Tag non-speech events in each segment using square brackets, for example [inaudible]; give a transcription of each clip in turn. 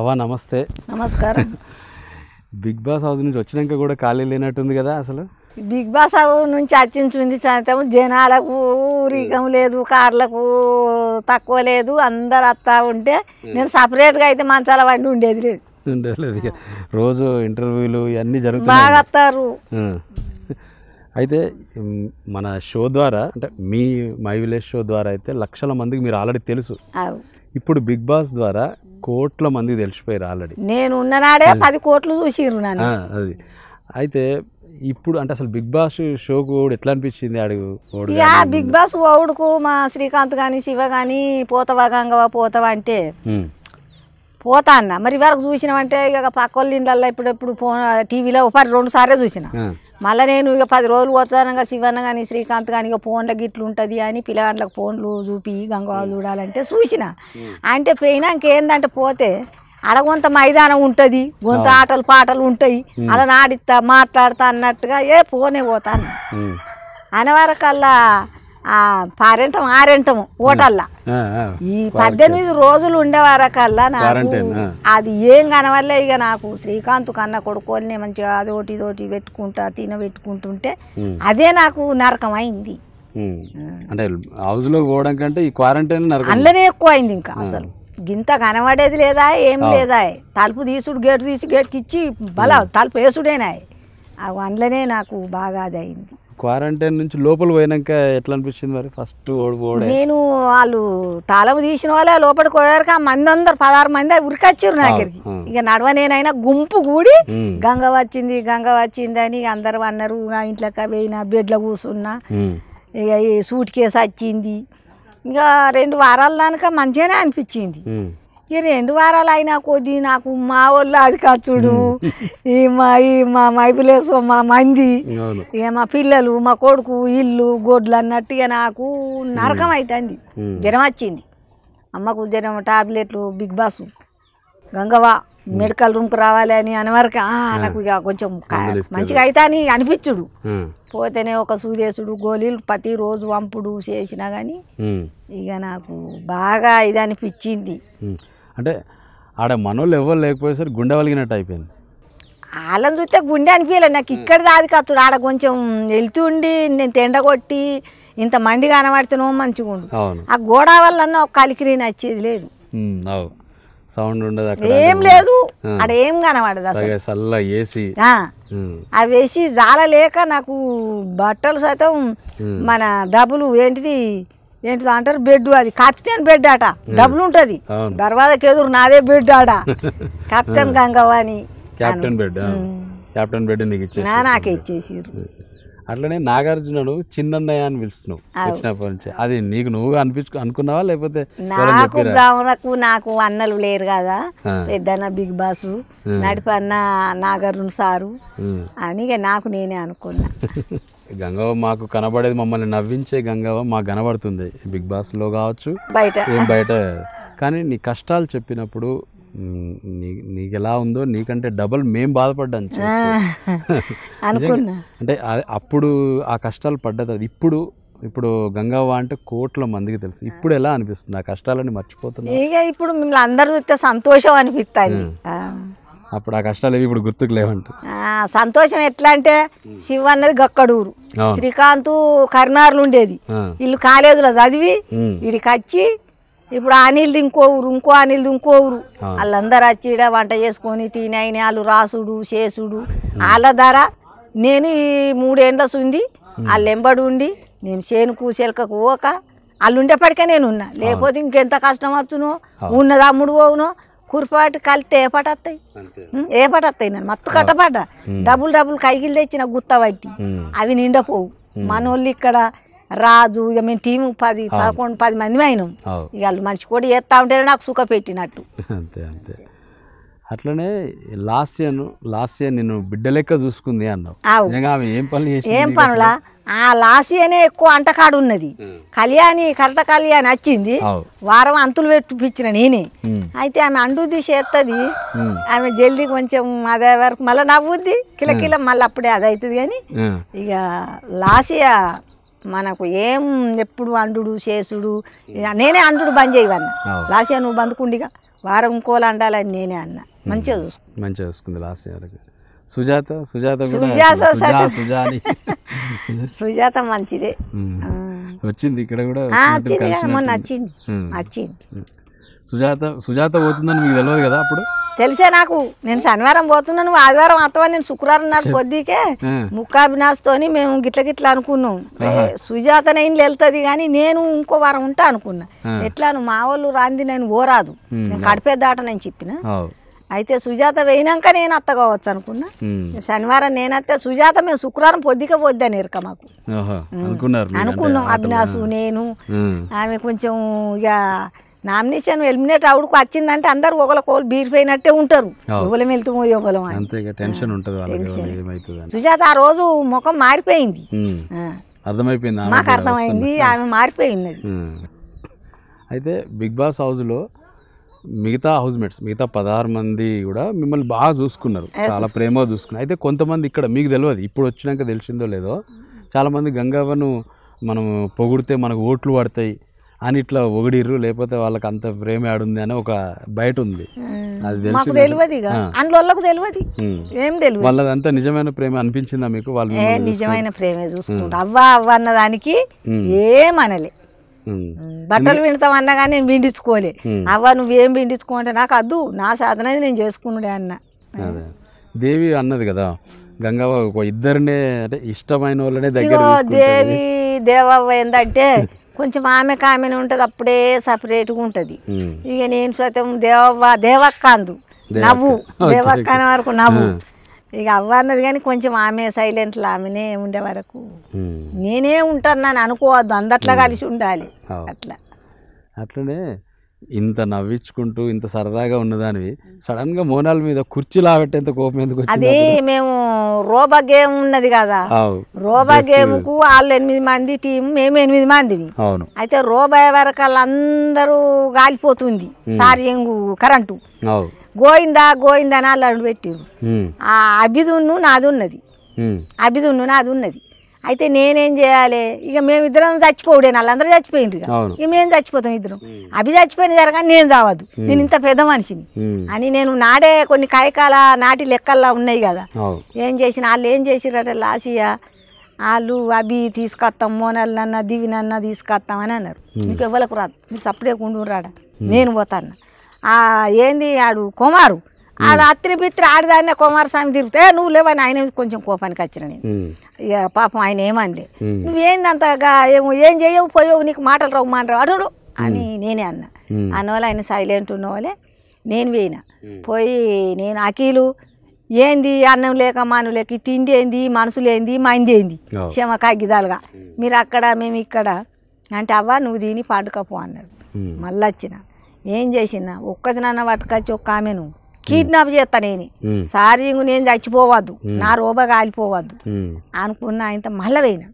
అవా నమస్తే నమస్కారం [laughs] బిగ్ బాస్ హౌస్ నుంచి వచ్చినాక కూడా ఖాళీ లేనట్టుంది కదా అసలు బిగ్ బాస్ హౌస్ నుంచి అర్చించింది సాయంత్రం జనాలకు ఊరికం లేదు కార్లకు తక్కువ లేదు అందరు అత్తా ఉంటే నేను సపరేట్గా అయితే మంచాల వండి ఉండేది లేదు ఉండలేదు రోజు ఇంటర్వ్యూలు ఇవన్నీ జరుగుతారు అయితే మన షో ద్వారా అంటే మీ మై విలేజ్ షో ద్వారా అయితే లక్షల మందికి మీరు ఆల్రెడీ తెలుసు ఇప్పుడు బిగ్ బాస్ ద్వారా కోట్ల మంది తెలిసిపోయారు ఆల్రెడీ నేను ఉన్ననాడే పది కోట్లు చూసిరు అది అయితే ఇప్పుడు అంటే అసలు బిగ్ బాస్ షో కూడా ఎట్లా అనిపించింది అడుగు బిగ్ బాస్ ఓడుకు మా శ్రీకాంత్ కానీ శివ కానీ పోతవా గంగవా పోతవా అంటే పోతా అన్న మరి వరకు చూసినామంటే ఇక పక్క వాళ్ళ ఇండ్లల్లో ఇప్పుడు ఫోన్ టీవీలో ఒక రెండు సార్లే చూసిన మళ్ళీ నేను ఇక పది రోజులు పోతానగా శివన్న కానీ శ్రీకాంత్ కానీ ఇక ఫోన్లకు ఇట్లు ఉంటుంది అని పిల్లగాళ్ళకి ఫోన్లు చూపి గంగవాళ్ళు చూడాలంటే చూసిన అంటే పోయినా ఇంకేందంటే పోతే అడ కొంత మైదానం ఉంటుంది కొంత ఆటలు పాటలు ఉంటాయి అలా నాడిస్తా మాట్లాడతా అన్నట్టుగా ఏ పోనే పోతాను అనవరకల్లా పారెంటం ఆరంటం ఓటల్లా ఈ పద్దెనిమిది రోజులు ఉండే కల్లా నాకు అది ఏం కనవల్లే ఇక నాకు శ్రీకాంత్ కన్న కొడుకోల్ని మంచిగా అదోటి ఇదోటి పెట్టుకుంటా తినబెట్టుకుంటుంటే అదే నాకు నరకం అయింది అంటే హౌస్ లో పోవడం కంటే ఈ క్వారంటైన్ అందులోనే ఎక్కువ అయింది ఇంకా అసలు గింత కనబడేది లేదా ఏం లేదా తలుపు తీసుడు గేటు తీసి గేటుకి ఇచ్చి బల తలుపు వేసుడేనాయి అందులోనే నాకు బాగా అది అయింది క్వారంటైన్ నుంచి లోపల పోయినాక ఎట్లా అనిపించింది మరి ఫస్ట్ ఓడిపోవడం నేను వాళ్ళు తాళం తీసిన వాళ్ళే లోపలికి పోయారు ఆ మంది అందరు పదహారు మంది ఉరికొచ్చారు నా దగ్గరికి ఇక నడవ నేనైనా గుంపు కూడి గంగ వచ్చింది గంగ వచ్చింది అని అందరు అన్నారు ఇంట్లోకి పోయినా బెడ్లో కూర్చున్నా ఇక సూట్ కేసు వచ్చింది ఇంకా రెండు వారాల దానిక మంచిగానే అనిపించింది ఈ రెండు వారాలు అయినా కొద్ది నాకు మా వాళ్ళు అడికచ్చుడు ఈ మా ఈ మా మైపులేసో మా మంది ఇక మా పిల్లలు మా కొడుకు ఇల్లు గొడ్లు అన్నట్టు ఇక నాకు నరకం అవుతుంది జ్వరం వచ్చింది అమ్మకు జ్వరం టాబ్లెట్లు బిగ్ బాస్ గంగవా మెడికల్ రూమ్కి రావాలి అని అనవరకు నాకు ఇక కొంచెం మంచిగా అవుతా అని అనిపించుడు పోతేనే ఒక సూదేశుడు గోళీలు ప్రతిరోజు వంపుడు చేసినా కానీ ఇక నాకు బాగా ఇది అనిపించింది అంటే ఆడ మనోళ్ళు ఎవరు లేకపోయేసరికి గుండె వలిగినట్టు అయిపోయింది వాళ్ళని చూస్తే గుండె అనిపించలే నాకు ఇక్కడ దాది కాదు ఆడ కొంచెం వెళ్తుండి నేను తెండ కొట్టి ఇంత మంది కనబడుతున్నావు మంచిగా ఉండు ఆ గోడ వల్ల ఒక కలికిరి నచ్చేది లేదు సౌండ్ ఉండదు ఏం లేదు అక్కడ ఏం కనబడదు అసలు చల్ల అవి వేసి జాల లేక నాకు బట్టలు సైతం మన డబ్బులు ఏంటిది ఏంటి అంటారు బెడ్ అది కాప్టెన్ బెడ్ అట డబ్బులు ఉంటుంది తర్వాత ఎదురు నాదే బెడ్ ఆట [laughs] గంగవ్వ గంగవాణి కెప్టెన్ బెడ్ కెప్టెన్ బెడ్ నీకు ఇచ్చే నాకు ఇచ్చేసిరు అట్లనే నాగార్జునుడు చిన్నన్నయ్య అని పిలుస్తున్నావు వచ్చినప్పటి నుంచి అది నీకు నువ్వు అనిపించు అనుకున్నావా లేకపోతే నాకు బ్రాహ్మణకు నాకు అన్నలు లేరు కదా పెద్దన్న బిగ్ బాస్ నడిపన్న నాగార్జున సారు అని నాకు నేనే అనుకున్నా [laughs] గంగవ మాకు కనబడేది మమ్మల్ని నవ్వించే గంగవ మాకు కనబడుతుంది బిగ్ బాస్లో కావచ్చు బయట ఏం బయట కానీ నీ కష్టాలు చెప్పినప్పుడు నీ నీకు ఎలా ఉందో నీకంటే డబల్ మేం బాధపడ్డాను [laughs] అనుకున్నా అంటే అప్పుడు ఆ కష్టాలు పడ్డది ఇప్పుడు ఇప్పుడు గంగవ్వ అంటే కోట్ల మందికి తెలుసు ఇప్పుడు ఎలా అనిపిస్తుంది ఆ కష్టాలని మర్చిపోతున్నా ఇక ఇప్పుడు మిమ్మల్ని అందరూ సంతోషం అనిపిస్తాయి అప్పుడు ఆ కష్టాలు ఇప్పుడు గుర్తుకు లేవంట సంతోషం ఎట్లా అంటే శివ అన్నది గక్కడూరు శ్రీకాంత్ కర్నారులు ఉండేది వీళ్ళు కాలేజీలో చదివి వీడికి వచ్చి ఇప్పుడు అనిల్ది ఇంకో ఊరు ఇంకో అనిల్ది ఇంకో ఊరు వాళ్ళందరూ వచ్చి ఈడ వంట చేసుకొని తినైన వాళ్ళు రాసుడు చేసుడు వాళ్ళ ధర నేను ఈ మూడేండ్ల సుంది వాళ్ళు ఎంబడి ఉండి నేను చేను చెలకకు పోక వాళ్ళు ఉండేప్పటికే నేను ఉన్నా లేకపోతే ఇంకెంత కష్టం వచ్చునో ఉన్నదమ్ముడు పోవునో కురిపాటి కలితే ఏ పాట వస్తాయి ఏ పాట వస్తాయి నేను మత్తు కట్టపాట డబుల్ డబుల్ కైకిలు తెచ్చిన గుత్త బట్టి అవి నిండపోవు మనోళ్ళు ఇక్కడ రాజు ఇక మేము టీము పది పదకొండు పది మంది అయినాం ఇక వాళ్ళు మనిషి కూడా చేస్తా ఉంటేనే నాకు సుఖ పెట్టినట్టు అంతే అంతే అట్లనే లాస్యను ఇయర్ నిన్ను బిడ్డ లెక్క చూసుకుంది అన్నావు ఏం పనులు ఏం పనులా ఆ లాసి అనే ఎక్కువ అంటకాడు ఉన్నది కళ్యాణి కరట కళ్యాణి వచ్చింది వారం అంతులు పెట్టిపించిన నేనే అయితే ఆమె అండుది చేస్తుంది ఆమె జల్దీ కొంచెం అదే వరకు మళ్ళీ నవ్వుద్ది కిలకిల మళ్ళీ అప్పుడే అది అవుతుంది కానీ ఇక లాసియా మనకు ఏం ఎప్పుడు అండుడు చేసుడు నేనే అండుడు బంద్ చేయవన్న లాసియా నువ్వు బందుకుండిగా వారం కోలు అండాలని నేనే అన్న మంచిగా చూసుకుంది మంచిగా చూసుకుంది లాసియా సుజాత సుజాత సుజాత సుజాత మంచిదే వచ్చింది ఇక్కడ కూడా మొన్న సుజాత సుజాత పోతుందని మీకు తెలియదు కదా అప్పుడు తెలిసే నాకు నేను శనివారం పోతున్నాను ఆదివారం అత్తవా నేను శుక్రవారం నాడు పొద్దుకే ముక్కాభినాస్తోని మేము గిట్ల గిట్ల అనుకున్నాం సుజాత నేను వెళ్తుంది కానీ నేను ఇంకో వారం ఉంటా అనుకున్నా ఎట్లాను మా వాళ్ళు రాంది నేను ఓరాదు నేను కడిపే దాట నేను చెప్పిన అయితే సుజాత వేయినాక నేను అత్త కావచ్చు అనుకున్నా శనివారం నేనత్తే సుజాత మేము శుక్రవారం పొద్దుకే పొద్దని ఇరక మాకు అనుకున్నాం అవినాసు నేను ఆమె కొంచెం ఇక నామినేషన్ ఎలిమినేట్ అవుడుకు వచ్చిందంటే అందరు ఒకరికొకరు బీరిపోయినట్టే ఉంటారు ఎవరు వెళ్తామో ఎవరం టెన్షన్ సుజాత ఆ రోజు ముఖం మారిపోయింది అర్థమైపోయింది మాకు అర్థమైంది ఆమె మారిపోయింది అయితే బిగ్ బాస్ హౌస్లో మిగతా హౌస్ మేట్స్ మిగతా పదహారు మంది కూడా మిమ్మల్ని బాగా చూసుకున్నారు చాలా ప్రేమగా చూసుకున్నారు అయితే కొంతమంది ఇక్కడ మీకు తెలియదు ఇప్పుడు వచ్చినాక తెలిసిందో లేదో చాలామంది గంగావను మనం పొగిడితే మనకు ఓట్లు పడతాయి అని ఇట్లా ఒగిడిర్రు లేకపోతే వాళ్ళకి అంత ప్రేమ ఆడుంది అని ఒక బయట ఉంది hmm. అది తెలియదు అందులోకి తెలియదు వాళ్ళదంతా నిజమైన ప్రేమ అనిపించిందా మీకు వాళ్ళు నిజమైన ప్రేమే చూసుకుంటారు hmm. అవ్వ అవ్వ దానికి hmm. ఏమనలే బట్టలు పిండుతామన్నా కానీ నేను పిండించుకోలే అవ్వ నువ్వేం అంటే నాకు అద్దు నా సాధన అయితే నేను చేసుకున్నాడే అన్న దేవి అన్నది కదా గంగవ్వ ఇద్దరినే అంటే ఇష్టమైన వాళ్ళనే దగ్గర దేవి దేవవ్వ ఏంటంటే కొంచెం ఆమె కామెనే ఉంటుంది అప్పుడే సపరేట్గా ఉంటుంది ఇక నేను సైతం దేవవ్వ దేవక్కాందు నవ్వు దేవక్కాని వరకు నవ్వు ఇక అవ్వ అన్నది కానీ కొంచెం ఆమె సైలెంట్లో ఆమెనే ఉండే వరకు నేనే ఉంటాను నన్ను అనుకోవద్దు అందట్లా కలిసి ఉండాలి అట్లా అట్లనే ఇంత నవ్వించుకుంటూ ఇంత సరదాగా ఉన్నదానివి సడన్ గా మోనాల మీద కుర్చీ లాబెట్టేంత కోపం ఎందుకు అది మేము రోబా గేమ్ ఉన్నది కదా రోబా గేమ్ కు వాళ్ళు ఎనిమిది మంది టీం మేము ఎనిమిది మంది అవును అయితే రోబా వరకు వాళ్ళందరూ గాలిపోతుంది సార్యంగు కరెంటు గోయిందా గోయిందా అని అల్లాడు పెట్టిరు ఆ అభిదున్ను నాది ఉన్నది అభిదున్ను నాది ఉన్నది అయితే నేనేం చేయాలి ఇక మేము ఇద్దరం చచ్చిపోవుడే వాళ్ళందరూ చచ్చిపోయింది ఇక మేము చచ్చిపోతాం ఇద్దరం అభి చచ్చిపోయిన జరగా నేను చావద్దు నేను ఇంత పెద్ద మనిషిని అని నేను నాడే కొన్ని కాయకాల నాటి లెక్కల్లా ఉన్నాయి కదా ఏం చేసిన వాళ్ళు ఏం చేసిరంటే లాసియా వాళ్ళు అభి తీసుకొస్తాం మోనల్ మోనల్నన్నా దివినన్నా తీసుకొస్తాం అని అన్నారు మీకు ఎవరికి రాదు మీరు సప్పుడే రాడా నేను పోతాను ఏంది ఆడు కుమారు ఆడు అత్రి పిత్రి ఆడదాన్న కుమారస్వామి తిరిగితే నువ్వు లేవని ఆయన కొంచెం కోపానికి వచ్చిన నేను ఇక పాపం ఆయన నువ్వేంది నువ్వేందంతగా ఏమో ఏం చేయవు పోయావు నీకు మాటలు రావు మాట అడుడు అని నేనే అన్నా అన్నవాళ్ళు ఆయన సైలెంట్ ఉన్నవాళ్ళే నేను పోయిన పోయి నేను అఖీలు ఏంది అన్నం లేక మాను లేక తిండి ఏంది మనసులు ఏంది మైంది ఏంది క్షమ కాగిదాలుగా మీరు అక్కడ మేము ఇక్కడ అంటే అవ్వ నువ్వు దీని పండుకపో అన్నాడు మళ్ళీ వచ్చిన ఏం చేసిన నాన్న పట్టుకొచ్చి ఒక్క ఆమెను కిడ్నాప్ చేస్తా నేను సారీ నేను చచ్చిపోవద్దు నా రోబా కాలిపోవద్దు అనుకున్న ఆయనతో మళ్ళీ పోయినా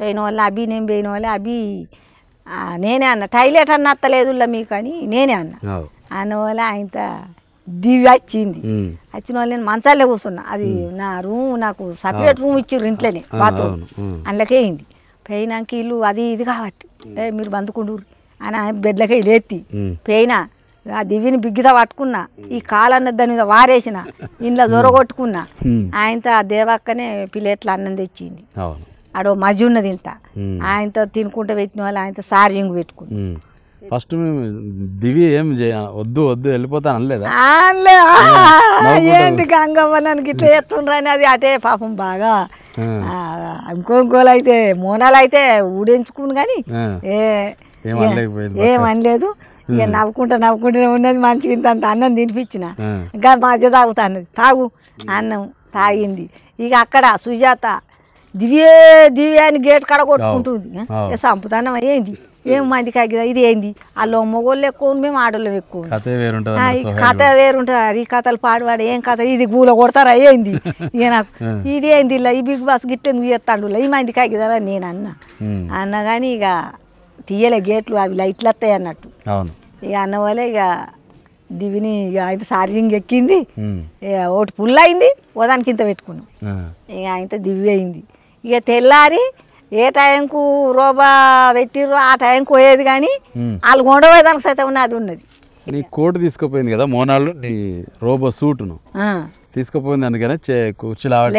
పోయిన వాళ్ళ అభి నేను పోయిన వాళ్ళ అభి నేనే అన్న టైలెట్ అన్న అత్తలేదుల్లా మీకు అని నేనే అన్న అన్నవాళ్ళ ఆయనతో దివి వచ్చింది వచ్చిన వాళ్ళు నేను మంచాలే కూర్చున్నా అది నా రూమ్ నాకు సపరేట్ రూమ్ ఇచ్చారు ఇంట్లోనే బాత్రూమ్ అందులోకే అయింది పోయినాక ఇల్లు అది ఇది కాబట్టి మీరు బందుకుండూరు అని ఆయన బెడ్లకి లేత్తి పోయినా ఆ దివ్యని బిగ్గిత పట్టుకున్నా ఈ కాలన్న దాని మీద వారేసిన ఇంట్లో దొరగొట్టుకున్నా ఆయనతో ఆ దేవక్కనే పిల్లెట్ల అన్నం తెచ్చింది ఆడో మజ్జి ఉన్నది ఇంత ఆయనతో తినుకుంటూ పెట్టిన వాళ్ళు ఆయనతో సార్జింగ్ పెట్టుకున్నా ఫస్ట్ మేము దివి ఏం వద్దు వద్దు వెళ్ళిపోతాను అనలేదా ఏంటి గంగమ్మ నన్ను ఇట్లా ఎత్తుండ్రని అది అటే పాపం బాగా ఇంకో ఇంకోలు అయితే మోనాలు అయితే ఊడించుకుని కానీ ఏ లేదు ఇక నవ్వుకుంటా నవ్వుకుంటూనే ఉన్నది మంచిగా ఇంత అన్నం తినిపించిన ఇంకా మంచిగా అన్నది తాగు అన్నం తాగింది ఇక అక్కడ సుజాత దివ్యే దివ్య అని గేట్ కడ కొట్టుకుంటుంది సంపుతానం అయ్యింది ఏం మంది అగ్గిదా ఇది ఏంది వాళ్ళు మొగోళ్ళు ఎక్కువ మేము ఆడోళ్ళం ఎక్కువ కథ వేరుంటారు ఈ కథలు పాడువాడు ఏం కథ ఇది గూల కొడతారా ఏంది ఇక నాకు ఇది ఏంది ఇలా ఈ బిగ్ బాస్ గిట్టెందుకు చేస్తాడు ఈ మంది అగ్గిదా నేను అన్న అన్న కానీ ఇక తీయలే గేట్లు అవి లైట్లు వస్తాయి అన్నట్టు ఇక అన్న ఇక దివిని ఇక అయితే ఛార్జింగ్ ఎక్కింది ఒకటి పుల్ అయింది ఓదానికి ఇంత పెట్టుకున్నాం ఇక ఆయనతో దివి అయింది ఇక తెల్లారి ఏ టైంకు రోబా పెట్టిర్రో ఆ టైంకు పోయేది కానీ వాళ్ళు దానికి సైతం ఉన్నది ఉన్నది నీ కోటు తీసుకుపోయింది కదా మోనాలు నీ రోబో సూట్ను తీసుకుపోయింది అందుకనే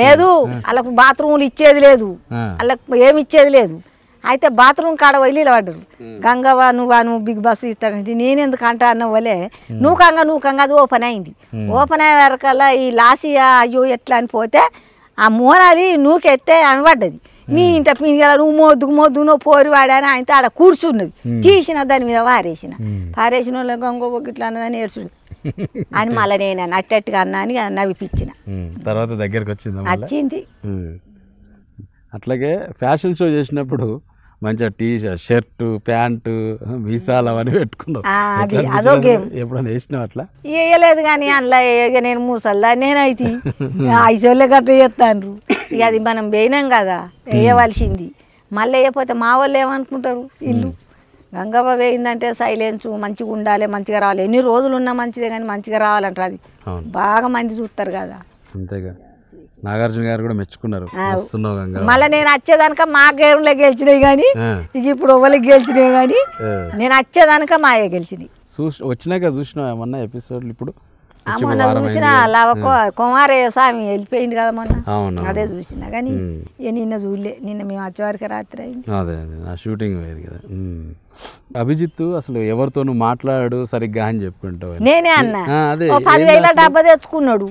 లేదు వాళ్ళకు బాత్రూములు ఇచ్చేది లేదు వాళ్ళకు ఏమి ఇచ్చేది లేదు అయితే బాత్రూమ్ కాడ వదిలి పడ్డరు గంగవ నువ్వు నువ్వు బిగ్ బాస్ ఇస్తాడు నేను ఎందుకు అంటా అన్న వలే నువ్వు కంగ నువ్వు కంగ అది ఓపెన్ అయింది ఓపెన్ అయ్యే వరకల్లా ఈ లాసియా అయ్యో ఎట్లా అని పోతే ఆ మోనాలి నూకెత్తే అని పడ్డది నీ ఇంట నువ్వు మొద్దు మోద్దు నువ్వు పోరు వాడాని ఆయనతో ఆడ కూర్చున్నది తీసిన దాని మీద వారేసిన పారేసిన వాళ్ళు గంగో ఇట్లా అన్నదని ఏడ్చుడు అని మళ్ళీ నేను అట్టట్టుగా అన్నా అని నవ్విపించిన తర్వాత దగ్గరకు వచ్చింది వచ్చింది అట్లాగే ఫ్యాషన్ షో చేసినప్పుడు మంచిగా టీ షర్ట్ ప్యాంటు మీసాలు అవన్నీ పెట్టుకున్నాం ఎప్పుడన్నా వేసినావు అట్లా వేయలేదు కానీ అట్లా ఇక నేను మూసల్లా నేను అయితే [laughs] ఐసోళ్ళే గట్ట చేస్తాను ఇక అది మనం పోయినాం కదా వేయవలసింది మళ్ళీ వేయపోతే మా వాళ్ళు ఏమనుకుంటారు ఇల్లు గంగవ్వ వేయిందంటే సైలెన్స్ మంచిగా ఉండాలి మంచిగా రావాలి ఎన్ని రోజులు ఉన్నా మంచిదే కానీ మంచిగా రావాలంటారు అది బాగా మంది చూస్తారు కదా అంతేగా నాగార్జున గారు కూడా మెచ్చుకున్నారు మళ్ళీ నేను వచ్చేదానిక మా గేమ్లో గెలిచినాయి కానీ ఇక ఇప్పుడు ఎవరికి గెలిచినాయి కానీ నేను వచ్చేదానిక మాయే గెలిచినాయి చూసి వచ్చినాక చూసిన ఏమన్నా ఎపిసోడ్లు ఇప్పుడు మొన్న చూసిన లవ కుమారయ్య స్వామి వెళ్ళిపోయింది కదా మొన్న అదే చూసిన కానీ ఇక నిన్న చూడలే నిన్న మేము వచ్చేవారికి రాత్రి అయింది అదే అదే ఆ షూటింగ్ వేరు కదా అభిజిత్ అసలు ఎవరితోనూ మాట్లాడు సరిగ్గా అని చెప్పుకుంటావు నేనే అన్నా పదివేల డబ్బా తెచ్చుకున్నాడు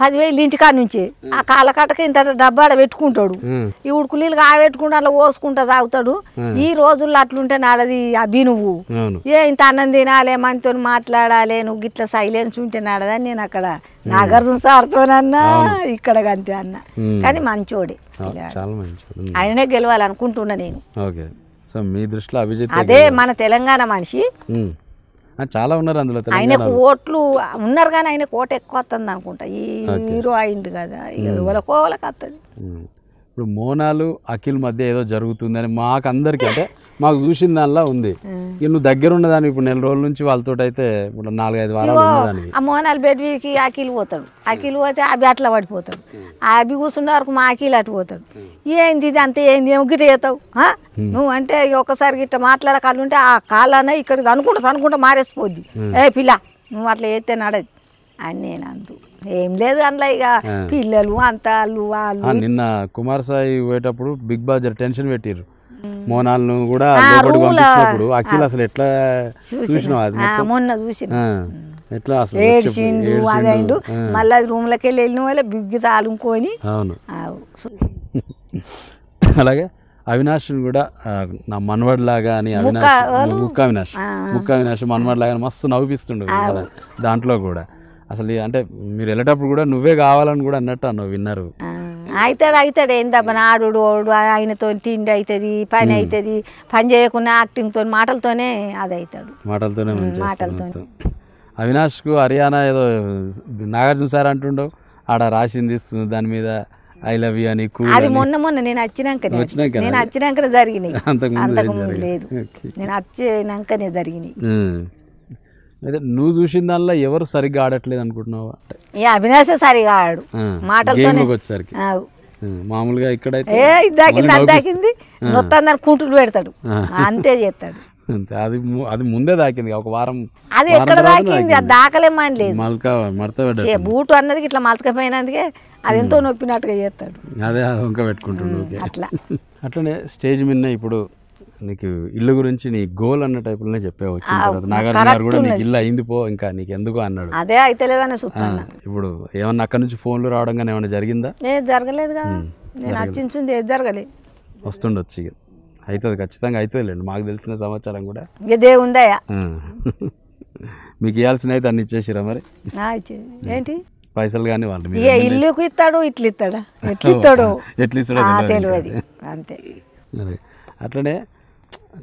పదివేలు ఇంటికాడ నుంచి ఆ కాలకట్టకి ఇంత డబ్బాడ పెట్టుకుంటాడు ఈ ఉడుకులీలు కాబెట్టుకుంటూ అలా పోసుకుంటా తాగుతాడు ఈ రోజుల్లో అట్లుంటే నాడది అభి నువ్వు ఏ ఇంత అన్నం తినాలి మనతో మాట్లాడాలి నువ్వు గిట్ల సైలెన్స్ ఉంటే నాడదని నేను అక్కడ నాగార్జున సార్తోనన్నా ఇక్కడ అంతే అన్న కానీ మంచోడే ఆయననే గెలవాలనుకుంటున్నా నేను సో మీ దృష్టిలో అభిజిత్ అదే మన తెలంగాణ మనిషి చాలా ఉన్నారు అందులో ఆయన ఓట్లు ఉన్నారు కానీ ఆయన ఓటు ఎక్కువ వస్తుంది అనుకుంటా ఈ హీరో అయింది కదా ఎవరికో వాళ్ళకి వస్తుంది ఇప్పుడు మోనాలు అఖిల్ మధ్య ఏదో జరుగుతుందని మాకు అందరికీ అంటే మాకు చూసిన దానిలా ఉంది నువ్వు దగ్గర ఉన్నదాన్ని ఇప్పుడు నెల రోజుల నుంచి వాళ్ళతో అయితే ఇప్పుడు నాలుగైదు వారాలు ఆ మోహన్ బెడ్వికి ఆకీలు పోతాడు ఆకీలు పోతే అవి అట్లా పడిపోతాడు అవి కూర్చున్న వరకు మా ఆకీలు అటు పోతాడు ఏంది ఇది అంతే ఏంది ఏమో గిట్ట చేతావు నువ్వు అంటే ఒక్కసారి గిట్ట మాట్లాడకాలు ఉంటే ఆ కాలనే ఇక్కడ అనుకుంటా అనుకుంటా మారేసిపోద్ది ఏ పిల్ల నువ్వు అట్లా చేస్తే నడదు అని నేను అందు ఏం లేదు అందులో ఇక పిల్లలు అంతా వాళ్ళు నిన్న కుమార్ సాయి పోయేటప్పుడు బిగ్ బాస్ టెన్షన్ పెట్టిర్రు మోనాలను కూడా పంపించినప్పుడు అఖిల్ అసలు ఎట్లా చూసినావు మొన్న చూసిన ఎట్లా అసలు ఏడ్చిండు అదైండు మళ్ళీ రూమ్లోకి వెళ్ళి వెళ్ళిన వాళ్ళ బిగ్గి తాలుకొని అవును [laughs] అలాగే అవినాష్ని కూడా నా మన్వడ్ లాగా అని అవినాష్ ముక్క అవినాష్ ముక్క అవినాష్ మన్వడ్ లాగా మస్తు నవ్విస్తుండు కదా దాంట్లో కూడా అసలు అంటే మీరు వెళ్ళేటప్పుడు కూడా నువ్వే కావాలని కూడా అన్నట్టు అన్నావు విన్నారు అవుతాడు అవుతాడు ఏందబ్బా నాడు ఓడు ఆయనతో తిండి అవుతుంది పని అవుతుంది పని చేయకుండా యాక్టింగ్తో మాటలతోనే అది అవుతాడు మాటలతోనే మాటలతో అవినాష్కు హర్యానా ఏదో నాగార్జున సార్ అంటుండో ఆడ రాసింది దాని మీద ఐ లవ్ యూ అని అది మొన్న మొన్న నేను వచ్చినాక నేను వచ్చినాక జరిగినాయి అంతకు లేదు నేను వచ్చినాకనే జరిగినాయి అయితే నువ్వు చూసిన దానిలో ఎవరు సరిగ్గా ఆడట్లేదు అనుకుంటున్నావు ఏ అవినాశ సరిగా ఆడు మాటలతోనే వచ్చేసరికి మామూలుగా ఇక్కడ ఏ మొత్తం మళ్ళీ కూతురు పెడతాడు అంతే చేస్తాడు అంతే అది అది ముందే దాకింది ఒక వారం అది ఎక్కడ దాకింది అది దాకలేమని లేదు మల్క మడత బూటు అన్నది ఇట్లా మలచకపోయినందుకే అది ఎంతో నొప్పినట్టుగా చేస్తాడు అదే ఆ వంక అట్లా [laughs] అట్లనే స్టేజ్ మీద ఇప్పుడు నీకు ఇల్లు గురించి నీ గోల్ అన్న టైప్లోనే చెప్పే వచ్చింది నాగార్జున కూడా నీకు ఇల్లు అయింది పో ఇంకా నీకు ఎందుకు అన్నాడు అదే అయితే లేదని ఇప్పుడు ఏమన్నా అక్కడ నుంచి ఫోన్లు రావడం కానీ ఏమైనా జరిగిందా ఏ జరగలేదు నేను వచ్చింది ఏది జరగలే వస్తుండొచ్చు అవుతుంది ఖచ్చితంగా అవుతుందిలేండి మాకు తెలిసిన సమాచారం కూడా ఇదే ఉందయా [laughs] మీకు ఇవ్వాల్సిన అయితే అన్ని ఇచ్చేసిరా మరి ఏంటి పైసలు కానీ వాళ్ళు ఇల్లుకు ఇస్తాడు ఇట్లు ఇస్తాడా [laughs] ఎట్లు ఇస్తాడు ఎట్లు ఇస్తాడు తెలియదు అంతే అట్లనే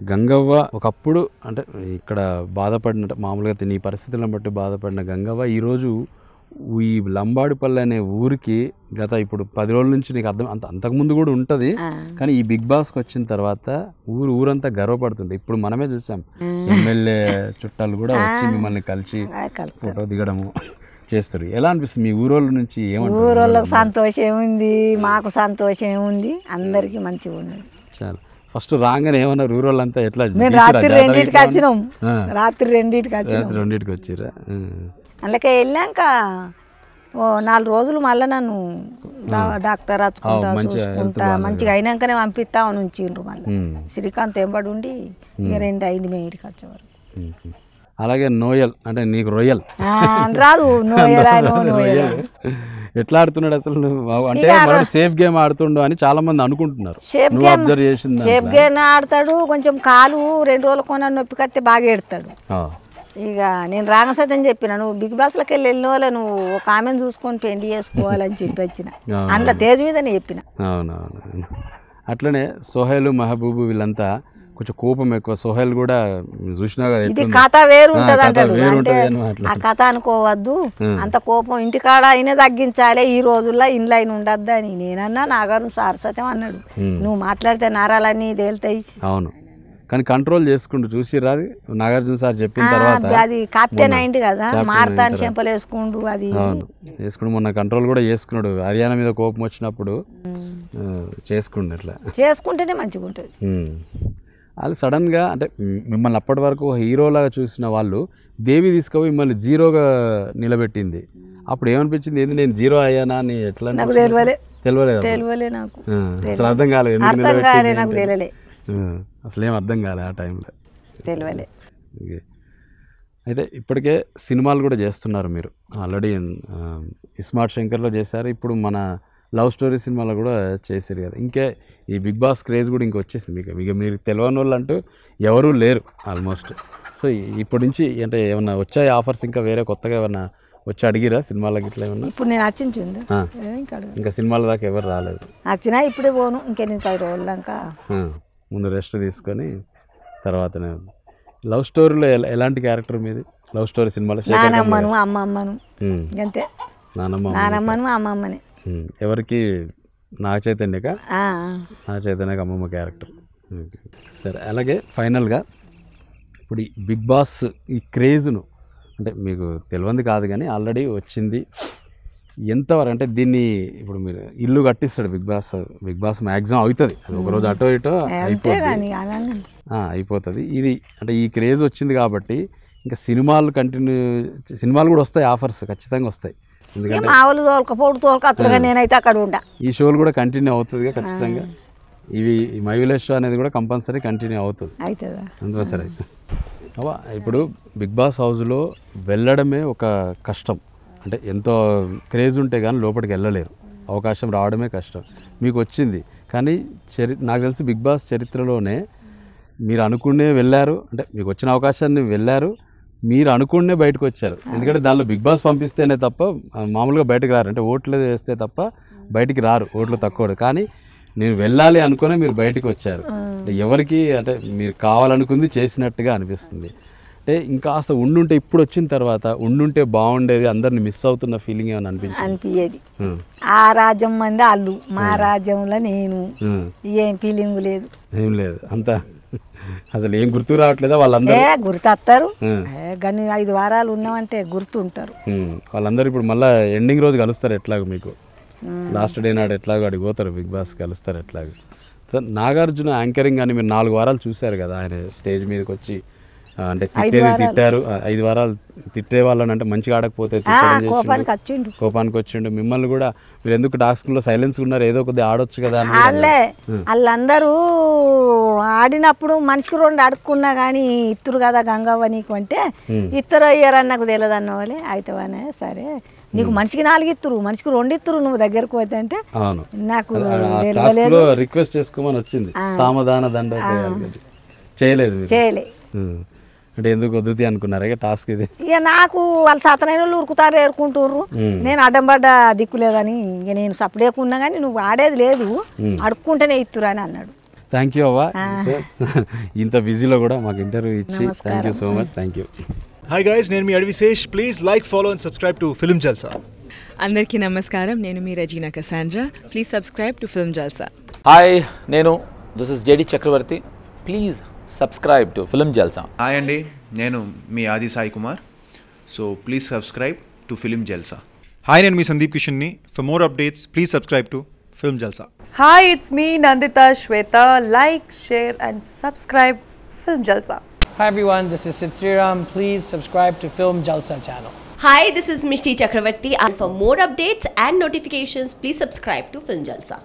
గంగవ్వ ఒకప్పుడు అంటే ఇక్కడ బాధపడిన మామూలుగా తిని పరిస్థితులను బట్టి బాధపడిన గంగవ్వ ఈరోజు ఈ లంబాడిపల్లి అనే ఊరికి గత ఇప్పుడు పది రోజుల నుంచి నీకు అర్థం అంత అంతకుముందు కూడా ఉంటుంది కానీ ఈ బిగ్ బాస్కి వచ్చిన తర్వాత ఊరు ఊరంతా గర్వపడుతుంది ఇప్పుడు మనమే చూసాం ఎమ్మెల్యే చుట్టాలు కూడా వచ్చి మిమ్మల్ని కలిసి ఫోటో దిగడము చేస్తారు ఎలా అనిపిస్తుంది మీ ఊరోళ్ళ నుంచి ఊరోళ్ళకి సంతోషం ఉంది మాకు సంతోషం ఉంది అందరికీ మంచిగా ఉంది చాలా ఫస్ట్ రాగానే ఏమన్నా రూరల్ అంతా ఎట్లా రాత్రి రెండింటికి వచ్చినాం రాత్రి రెండింటికి వచ్చినాం రెండింటికి వచ్చిరా అందుకే వెళ్ళాక నాలుగు రోజులు మళ్ళీ నన్ను డాక్టర్ రాచుకుంటా చూసుకుంటా మంచిగా అయినాకనే పంపిస్తా అని ఉంచిండ్రు మళ్ళీ శ్రీకాంత్ ఎంబడి ఉండి ఇక రెండు ఐదు మేము వచ్చేవారు అలాగే నోయల్ అంటే నీకు రొయ్యల్ రాదు [laughs] రొయ్యల్ ఎట్లా ఆడుతున్నాడు అసలు నువ్వు అంటే సేఫ్ గేమ్ ఆడుతుండు అని చాలా మంది అనుకుంటున్నారు నువ్వు అబ్జర్వ్ సేఫ్ గేమ్ ఆడతాడు కొంచెం కాలు రెండు రోజుల కొన నొప్పి కత్తి బాగా ఎడతాడు ఇక నేను అని చెప్పిన నువ్వు బిగ్ లకి వెళ్ళి వెళ్ళిన వాళ్ళ నువ్వు ఒక ఆమెను చూసుకొని పెళ్లి చేసుకోవాలని చెప్పి వచ్చిన అంత తేజ్ మీదనే చెప్పిన అవునవును అట్లనే సోహైలు మహబూబు వీళ్ళంతా కొంచెం కోపం ఎక్కువ సోహెల్ కూడా చూసినా ఇది కథ వేరు ఉంటుంది ఆ కథ అనుకోవద్దు అంత కోపం ఇంటికాడ అయినా తగ్గించాలి ఈ రోజుల్లో ఇంట్లో అయిన ఉండద్దు అని నేనన్నా నాగారు సారస్వతం అన్నాడు నువ్వు మాట్లాడితే నారాలన్నీ తేలుతాయి అవును కానీ కంట్రోల్ చేసుకుంటూ చూసి రాదు నాగార్జున సార్ చెప్పిన తర్వాత అది కాప్టెన్ అయింది కదా మారతాను చెంపలు వేసుకుండు అది వేసుకుని మొన్న కంట్రోల్ కూడా చేసుకున్నాడు హర్యానా మీద కోపం వచ్చినప్పుడు చేసుకుండు ఇట్లా చేసుకుంటేనే మంచిగా ఉంటుంది వాళ్ళు సడన్గా అంటే మిమ్మల్ని అప్పటి వరకు హీరోలాగా చూసిన వాళ్ళు దేవి తీసుకుపోయి మిమ్మల్ని జీరోగా నిలబెట్టింది అప్పుడు ఏమనిపించింది ఏంది నేను జీరో అయ్యానా అని ఎట్లా తెలియలేదు అసలు అర్థం కాలేదు అసలు ఏం అర్థం కాలే ఆ టైంలో తెలియలే అయితే ఇప్పటికే సినిమాలు కూడా చేస్తున్నారు మీరు ఆల్రెడీ ఇస్మార్ట్ శంకర్లో చేశారు ఇప్పుడు మన లవ్ స్టోరీ సినిమాలో కూడా చేశారు కదా ఇంకా ఈ బిగ్ బాస్ క్రేజ్ కూడా ఇంక వచ్చేసింది మీకు ఇక మీరు తెలియని వాళ్ళు అంటూ ఎవరూ లేరు ఆల్మోస్ట్ సో ఇప్పటి నుంచి అంటే ఏమన్నా వచ్చాయి ఆఫర్స్ ఇంకా వేరే కొత్తగా ఏమన్నా వచ్చి అడిగిరా సినిమాలకి ఇట్లా ఏమన్నా ఇప్పుడు నేను వచ్చి ఇంకా సినిమాల దాకా ఎవరు రాలేదు వచ్చినా ఇప్పుడే పోను ఇంకెన్ని పది రోజులు దాకా ముందు రెస్ట్ తీసుకొని తర్వాతనే లవ్ స్టోరీలో ఎలాంటి క్యారెక్టర్ మీది లవ్ స్టోరీ సినిమాలో నానమ్మను అమ్మమ్మను అంతే నానమ్మ నానమ్మను అమ్మమ్మని ఎవరికి నా చైతన్యక నా చైతన్యక అమ్మమ్మ క్యారెక్టర్ సరే అలాగే ఫైనల్గా ఇప్పుడు ఈ బిగ్ బాస్ ఈ క్రేజ్ను అంటే మీకు తెలియంది కాదు కానీ ఆల్రెడీ వచ్చింది ఎంతవరకు అంటే దీన్ని ఇప్పుడు మీరు ఇల్లు కట్టిస్తాడు Big Boss Big Boss maximum అవుతుంది ఒకరోజు అటో ఇటో అయిపోతుంది అయిపోతుంది ఇది అంటే ఈ క్రేజ్ వచ్చింది కాబట్టి ఇంకా సినిమాలు కంటిన్యూ సినిమాలు కూడా వస్తాయి ఆఫర్స్ ఖచ్చితంగా వస్తాయి మామూలు తోలక తోలుకొత్తురుగా నేనైతే అక్కడ ఉండా ఈ షోలు కూడా కంటిన్యూ అవుతుంది ఖచ్చితంగా ఇవి మహిళ షో అనేది కూడా కంపల్సరీ కంటిన్యూ అవుతుంది అందులో సరే ఇప్పుడు బిగ్ బాస్ హౌస్లో వెళ్ళడమే ఒక కష్టం అంటే ఎంతో క్రేజ్ ఉంటే కానీ లోపలికి వెళ్ళలేరు అవకాశం రావడమే కష్టం మీకు వచ్చింది కానీ చరి నాకు తెలిసి బిగ్ బాస్ చరిత్రలోనే మీరు అనుకునే వెళ్ళారు అంటే మీకు వచ్చిన అవకాశాన్ని వెళ్ళారు మీరు అనుకుండే బయటకు వచ్చారు ఎందుకంటే దానిలో బిగ్ బాస్ పంపిస్తేనే తప్ప మామూలుగా బయటకు రారు అంటే ఓట్లు వేస్తే తప్ప బయటికి రారు ఓట్లు తక్కువ కానీ నేను వెళ్ళాలి అనుకునే మీరు బయటకు వచ్చారు ఎవరికి అంటే మీరు కావాలనుకుంది చేసినట్టుగా అనిపిస్తుంది అంటే ఇంకాస్త ఉండుంటే ఇప్పుడు వచ్చిన తర్వాత ఉండుంటే బాగుండేది అందరిని మిస్ అవుతున్న ఫీలింగ్ ఏమైనా అనిపించింది అనిపించేది ఆ రాజ్యం మంది అల్లు మా రాజ్యంలో నేను ఏం ఫీలింగ్ లేదు ఏం లేదు అంతా అసలు ఏం గుర్తు రావట్లేదా వాళ్ళందరూ గుర్తొస్తారు కానీ ఐదు వారాలు ఉన్నామంటే గుర్తు ఉంటారు వాళ్ళందరూ ఇప్పుడు మళ్ళీ ఎండింగ్ రోజు కలుస్తారు ఎట్లాగో మీకు లాస్ట్ డే నాడు ఎట్లాగో అడిగి పోతారు బిగ్ బాస్ కలుస్తారు ఎట్లాగో నాగార్జున యాంకరింగ్ అని మీరు నాలుగు వారాలు చూశారు కదా ఆయన స్టేజ్ మీదకి వచ్చి అంటే తిట్టేది తిట్టారు ఐదు వారాలు తిట్టే వాళ్ళని అంటే మంచిగా ఆడకపోతే కోపానికి వచ్చిండు మిమ్మల్ని కూడా మీరు ఎందుకు లో సైలెన్స్ ఉన్నారు ఏదో కొద్దిగా ఆడొచ్చు కదా వాళ్ళే వాళ్ళందరూ ఆడినప్పుడు మనిషికి రెండు అడుక్కున్నా కానీ ఇత్తురు కదా గంగవ్వ నీకు అంటే ఇత్తరు అయ్యారని నాకు తెలియదు అన్నవాళ్ళే అవుతావనే సరే నీకు మనిషికి నాలుగు ఇత్తురు మనిషికి రెండు ఇత్తురు నువ్వు దగ్గరకు పోతే అంటే నాకు రిక్వెస్ట్ చేసుకోమని వచ్చింది సామధాన దండ చేయలేదు అంటే ఎందుకు వద్దుతి అనుకున్నారు టాస్క్ ఇది ఇక నాకు వాళ్ళ సతనైన వాళ్ళు ఉరుకుతారు ఏరుకుంటుర్రు నేను అడ్డం పడ్డ దిక్కు ఇక నేను సప్పుడేకున్నా కానీ నువ్వు ఆడేది లేదు అడుక్కుంటేనే ఇత్తురా అని అన్నాడు థ్యాంక్ యూ అవ్వా ఇంత బిజీలో కూడా మాకు ఇంటర్వ్యూ ఇచ్చి thank you so much thank you hi guys నేను మీ Adivi Sesh please like follow and subscribe to film Jalsa అందరికీ నమస్కారం నేను మీ Regina Cassandra please subscribe to film Jalsa hi నేను this is JD Chakravarthy please subscribe to film Jalsa hi అండి నేను మీ Aadi Sai Kumar so please subscribe to film Jalsa hi నేను మీ సందీప్ కిషన్ని for more updates please subscribe to film Jalsa hi it's me Nanditha Swetha like share and subscribe film Jalsa hi everyone this is Sid Sriram please subscribe to film Jalsa channel hi this is Mishti Chakraborty and for more updates and notifications please subscribe to film Jalsa